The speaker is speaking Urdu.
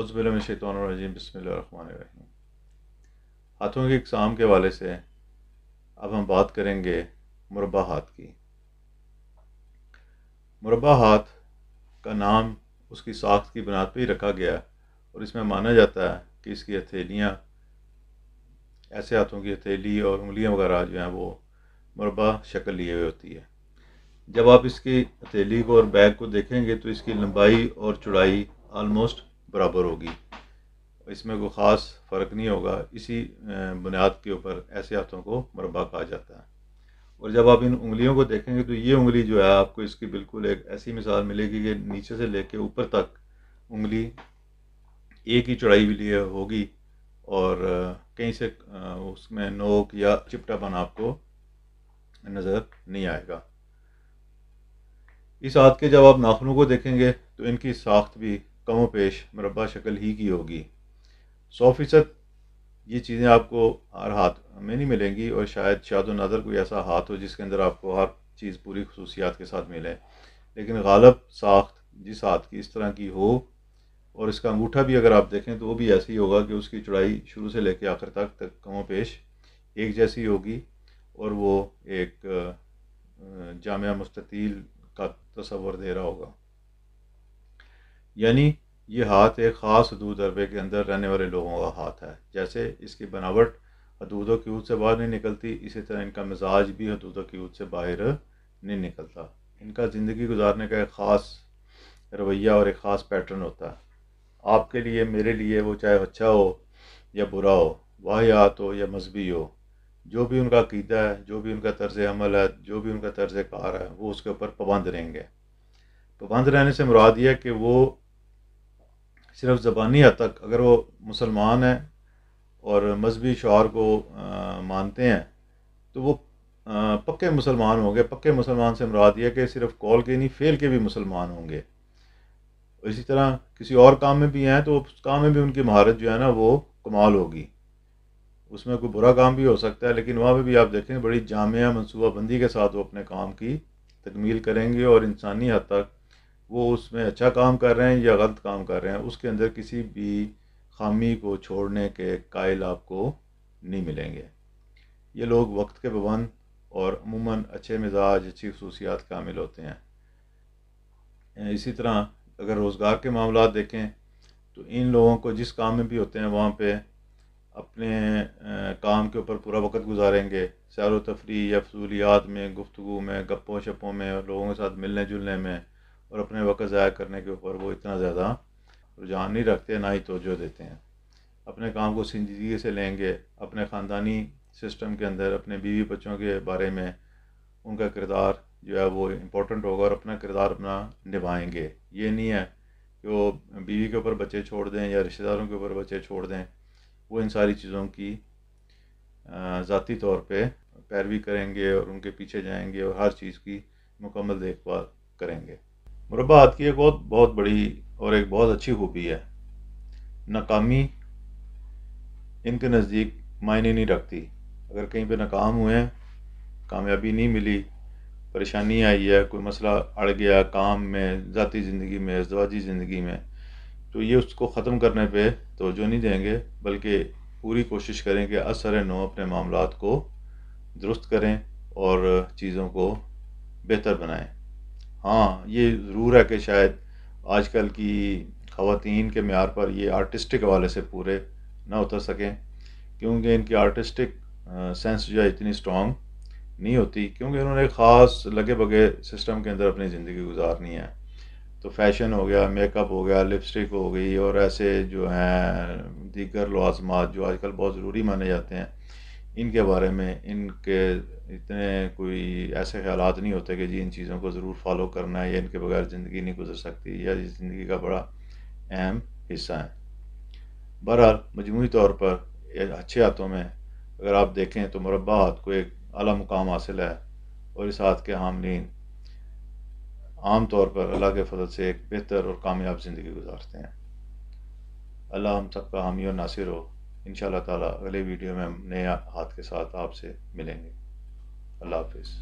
اس بیلے میں شیطان الرجیم بسم الرحمن الرحیم ہاتھوں کی اقسام کے والے سے اب ہم بات کریں گے مربع ہاتھ کی مربع ہاتھ کا نام اس کی ساخت کی بنات پہ ہی رکھا گیا اور اس میں مانا جاتا ہے کہ اس کی ہتھیلیاں ایسے ہاتھوں کی ہتھیلی اور انگلیاں وغیرہ جو ہیں وہ مربع شکل لیے ہوئی ہوتی ہے جب آپ اس کی ہتھیلی کو اور بیگ کو دیکھیں گے تو اس کی لمبائی اور چڑائی آلموسٹ برابر ہوگی اس میں کوئی خاص فرق نہیں ہوگا اسی بنیاد کے اوپر ایسے ہاتھوں کو مربع کہا جاتا ہے اور جب آپ ان انگلیوں کو دیکھیں گے تو یہ انگلی جو ہے آپ کو اس کی بالکل ایک ایسی مثال ملے گی کہ نیچے سے لے کے اوپر تک انگلی ایک ہی چڑھائی بھی لیے ہوگی اور کہیں سے اس میں نوک یا چپٹا پن آپ کو نظر نہیں آئے گا اس ہاتھ کے جب آپ ناخنوں کو دیکھیں گے تو ان کی ساخت بھی کم و پیش مربع شکل ہی کی ہوگی سو فیصد یہ چیزیں آپ کو ہر ہاتھ میں نہیں ملیں گی اور شاید شاد و نظر کوئی ایسا ہاتھ ہو جس کے اندر آپ کو ہر چیز پوری خصوصیات کے ساتھ ملے لیکن غالب ساخت جس ہاتھ کی اس طرح کی ہو اور اس کا انگوٹھا بھی اگر آپ دیکھیں تو وہ بھی ایسا ہی ہوگا کہ اس کی چڑائی شروع سے لے کے آخر تک کم و پیش ایک جیسی ہوگی اور وہ ایک جامعہ مستطیل کا تصور دے رہا ہوگا یعنی یہ ہاتھ ایک خاص حدود عربے کے اندر رہنے والے لوگوں کا ہاتھ ہے جیسے اس کی بناوٹ حدود و قیود سے باہر نہیں نکلتی اسی طرح ان کا مزاج بھی حدود و قیود سے باہر نہیں نکلتا ان کا زندگی گزارنے کا ایک خاص رویہ اور ایک خاص پیٹرن ہوتا ہے آپ کے لیے میرے لیے وہ چاہے اچھا ہو یا برا ہو واحیات ہو یا مذہبی ہو جو بھی ان کا عقیدہ ہے جو بھی ان کا طرز عمل ہے جو بھی ان کا طرز کار ہے وہ اس کے اوپر پابند رہیں گے پابند رہنے سے مراد یہ کہ وہ صرف زبانی حد تک اگر وہ مسلمان ہیں اور مذہبی شعر کو مانتے ہیں تو وہ پکے مسلمان ہوں گے پکے مسلمان سے مراد یہ کہ صرف کال کے نہیں فیل کے بھی مسلمان ہوں گے اسی طرح کسی اور کام میں بھی ہیں تو اس کام میں بھی ان کی مہارت جو ہے نا وہ کمال ہوگی اس میں کوئی برا کام بھی ہو سکتا ہے لیکن وہاں پہ بھی آپ دیکھیں بڑی جامعہ منصوبہ بندی کے ساتھ وہ اپنے کام کی تکمیل کریں گے اور انسانی حد تک وہ اس میں اچھا کام کر رہے ہیں یا غلط کام کر رہے ہیں اس کے اندر کسی بھی خامی کو چھوڑنے کے قائل آپ کو نہیں ملیں گے یہ لوگ وقت کے پابند اور عموماً اچھے مزاج اچھی خصوصیات کے حامل ہوتے ہیں اسی طرح اگر روزگار کے معاملات دیکھیں تو ان لوگوں کو جس کام میں بھی ہوتے ہیں وہاں پہ اپنے کام کے اوپر پورا وقت گزاریں گے سیر و تفریح یا فضولیات میں گفتگو میں گپوں شپوں میں لوگوں کے ساتھ ملنے جلنے میں اور اپنے وقت ضائع کرنے کے اوپر وہ اتنا زیادہ رجحان نہیں رکھتے نہ ہی توجہ دیتے ہیں اپنے کام کو سنجیدگی سے لیں گے اپنے خاندانی سسٹم کے اندر اپنے بیوی بچوں کے بارے میں ان کا کردار جو ہے وہ امپورٹنٹ ہوگا اور اپنا کردار اپنا نبھائیں گے یہ نہیں ہے کہ وہ بیوی کے اوپر بچے چھوڑ دیں یا رشتہ داروں کے اوپر بچے چھوڑ دیں وہ ان ساری چیزوں کی ذاتی طور پہ پیروی کریں گے اور ان کے پیچھے جائیں گے اور ہر چیز کی مکمل دیکھ بھال کریں گے مربع ہاتھ کی ایک بہت بہت بڑی اور ایک بہت اچھی خوبی ہے ناکامی ان کے نزدیک معنی نہیں رکھتی اگر کہیں پہ ناکام ہوئے ہیں کامیابی نہیں ملی پریشانی آئی ہے کوئی مسئلہ اڑ گیا کام میں ذاتی زندگی میں ازدواجی زندگی میں تو یہ اس کو ختم کرنے پہ توجہ نہیں دیں گے بلکہ پوری کوشش کریں کہ اثر نو اپنے معاملات کو درست کریں اور چیزوں کو بہتر بنائیں ہاں یہ ضرور ہے کہ شاید آج کل کی خواتین کے معیار پر یہ آرٹسٹک حوالے سے پورے نہ اتر سکیں کیونکہ ان کی آرٹسٹک سینس جو ہے اتنی اسٹرانگ نہیں ہوتی کیونکہ انہوں نے خاص لگے بگے سسٹم کے اندر اپنی زندگی گزارنی ہے تو فیشن ہو گیا میک اپ ہو گیا لپسٹک ہو گئی اور ایسے جو ہیں دیگر لوازمات جو آج کل بہت ضروری مانے جاتے ہیں ان کے بارے میں ان کے اتنے کوئی ایسے خیالات نہیں ہوتے کہ جی ان چیزوں کو ضرور فالو کرنا ہے یا ان کے بغیر زندگی نہیں گزر سکتی یا یہ زندگی کا بڑا اہم حصہ ہے بہرحال مجموعی طور پر اچھے ہاتھوں میں اگر آپ دیکھیں تو مربع ہاتھ کو ایک اعلیٰ مقام حاصل ہے اور اس ہاتھ کے حاملین عام طور پر اللہ کے فضل سے ایک بہتر اور کامیاب زندگی گزارتے ہیں اللہ ہم سب کا حامی و ناصر ہو ان شاء اللہ تعالیٰ اگلے ویڈیو میں ہم نئے ہاتھ کے ساتھ آپ سے ملیں گے اللہ حافظ